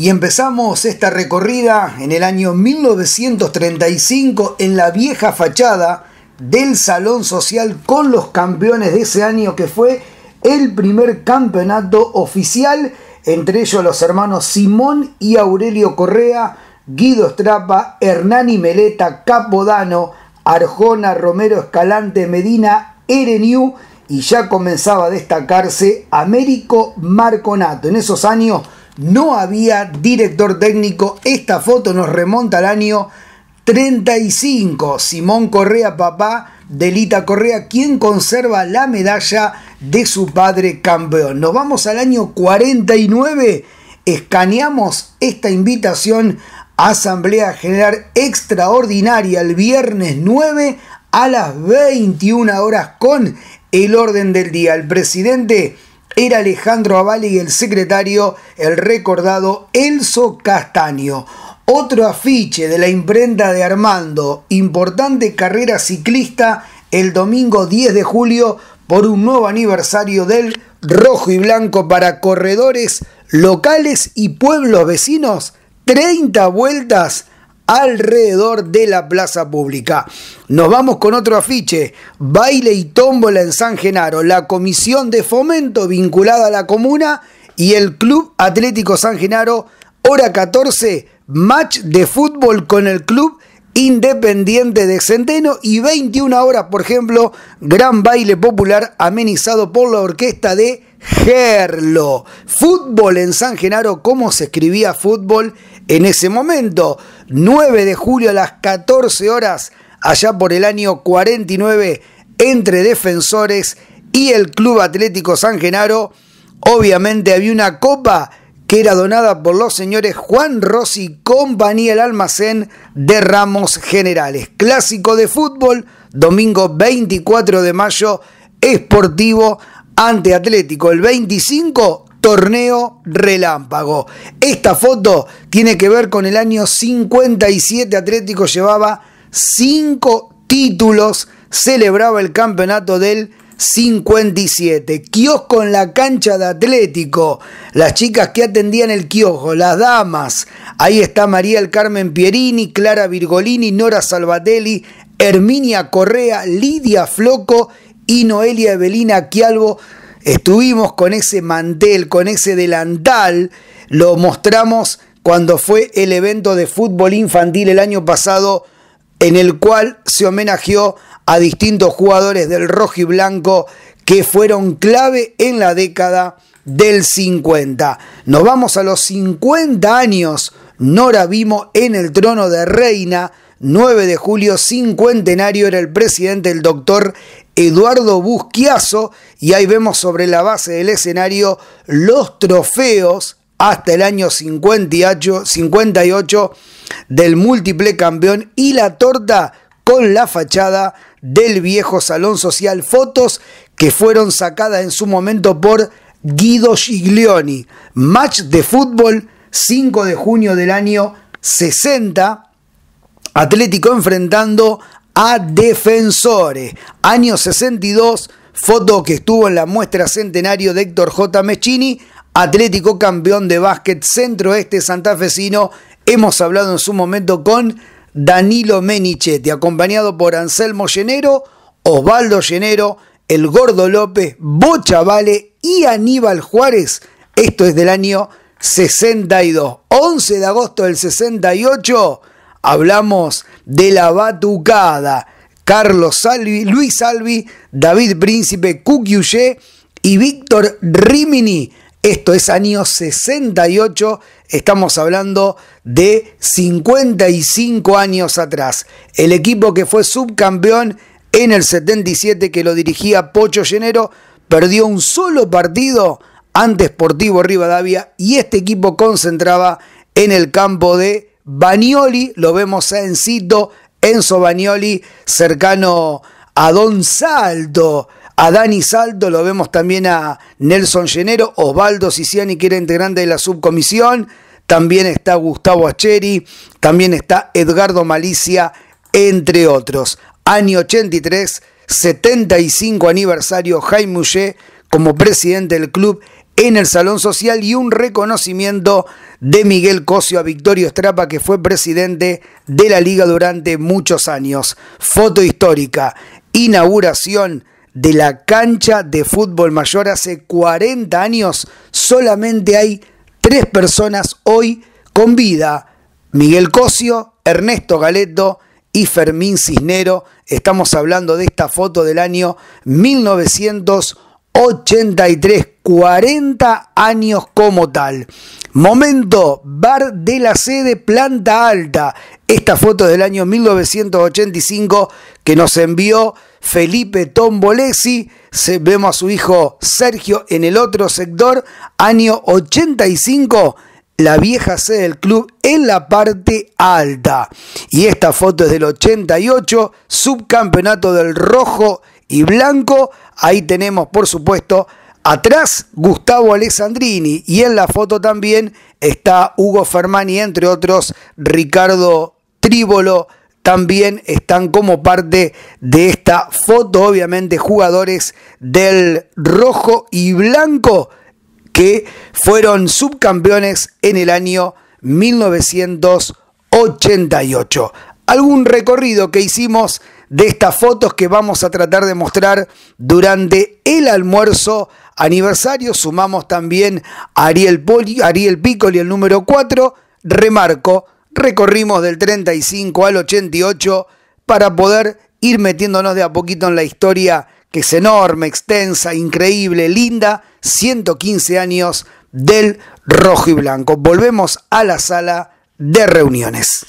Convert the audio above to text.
Y empezamos esta recorrida en el año 1935 en la vieja fachada del Salón Social con los campeones de ese año que fue el primer campeonato oficial, entre ellos los hermanos Simón y Aurelio Correa, Guido Estrapa, y Meleta, Capodano, Arjona, Romero Escalante, Medina, Ereniu y ya comenzaba a destacarse Américo Marconato. En esos años no había director técnico. Esta foto nos remonta al año 35. Simón Correa, papá de Lita Correa, quien conserva la medalla de su padre campeón. Nos vamos al año 49. Escaneamos esta invitación a Asamblea General Extraordinaria el viernes 9 a las 21 horas con el orden del día. El presidente era Alejandro Avali y el secretario, el recordado Elso Castaño. Otro afiche de la imprenta de Armando, importante carrera ciclista el domingo 10 de julio por un nuevo aniversario del rojo y blanco para corredores locales y pueblos vecinos. 30 vueltas alrededor de la plaza pública. Nos vamos con otro afiche, baile y tómbola en San Genaro, la comisión de fomento vinculada a la comuna y el Club Atlético San Genaro, hora 14, match de fútbol con el Club Independiente de Centeno y 21 horas, por ejemplo, gran baile popular amenizado por la orquesta de Gerlo. Fútbol en San Genaro, ¿cómo se escribía fútbol en ese momento? 9 de julio a las 14 horas, allá por el año 49, entre defensores y el Club Atlético San Genaro. Obviamente había una copa que era donada por los señores Juan Rossi Compañía, el almacén de Ramos Generales. Clásico de fútbol, domingo 24 de mayo, Esportivo ante Atlético el 25, torneo relámpago. Esta foto tiene que ver con el año 57, Atlético llevaba cinco títulos, celebraba el campeonato del 57. Kiosco en la cancha de Atlético. Las chicas que atendían el kiosco, las damas. Ahí está María El Carmen Pierini, Clara Virgolini, Nora Salvatelli, Herminia Correa, Lidia Floco y Noelia Evelina algo estuvimos con ese mantel, con ese delantal, lo mostramos cuando fue el evento de fútbol infantil el año pasado en el cual se homenajeó a distintos jugadores del rojo y blanco que fueron clave en la década del 50. Nos vamos a los 50 años. Nora vimos en el trono de reina 9 de julio, cincuentenario, era el presidente el doctor Eduardo Busquiazo y ahí vemos sobre la base del escenario los trofeos hasta el año 58, 58 del múltiple campeón y la torta con la fachada del viejo salón social. Fotos que fueron sacadas en su momento por Guido Giglioni. Match de fútbol 5 de junio del año 60. Atlético enfrentando a Defensores. Año 62, foto que estuvo en la muestra centenario de Héctor J. Mechini. Atlético campeón de básquet centro-este, centroeste santafesino. Hemos hablado en su momento con Danilo Menichetti, acompañado por Anselmo Llenero, Osvaldo Llenero, El Gordo López, Bochavale y Aníbal Juárez. Esto es del año 62. 11 de agosto del 68 hablamos de la batucada. Carlos Salvi, Luis Salvi, David Príncipe, Cucuyé y Víctor Rimini. Esto es año 68, estamos hablando de 55 años atrás. El equipo que fue subcampeón en el 77 que lo dirigía Pocho Llenero perdió un solo partido ante Sportivo Rivadavia y este equipo concentraba en el campo de Bagnoli, lo vemos en cito, Enzo Bagnoli, cercano a Don Saldo, a Dani Saldo, lo vemos también a Nelson Llenero, Osvaldo Siciani, que era integrante de la subcomisión, también está Gustavo Acheri, también está Edgardo Malicia, entre otros. Año 83, 75 aniversario, Jaime Ullé como presidente del club en el Salón Social y un reconocimiento de Miguel Cosio a Victorio Estrapa, que fue presidente de la liga durante muchos años. Foto histórica, inauguración de la cancha de fútbol mayor hace 40 años. Solamente hay tres personas hoy con vida. Miguel Cosio, Ernesto Galeto y Fermín Cisnero. Estamos hablando de esta foto del año 1983 40 años como tal. Momento, bar de la sede, planta alta. Esta foto es del año 1985 que nos envió Felipe Tombolesi. vemos a su hijo Sergio en el otro sector, año 85 la vieja sede del club en la parte alta. Y esta foto es del 88, subcampeonato del rojo y blanco. Ahí tenemos, por supuesto, Atrás Gustavo Alessandrini y en la foto también está Hugo Fermani, entre otros Ricardo Tríbolo. También están como parte de esta foto, obviamente, jugadores del rojo y blanco que fueron subcampeones en el año 1988. Algún recorrido que hicimos de estas fotos que vamos a tratar de mostrar durante el almuerzo aniversario. Sumamos también a Ariel, Poli, Ariel Piccoli, el número 4. Remarco, recorrimos del 35 al 88 para poder ir metiéndonos de a poquito en la historia que es enorme, extensa, increíble, linda, 115 años del rojo y blanco. Volvemos a la sala de reuniones.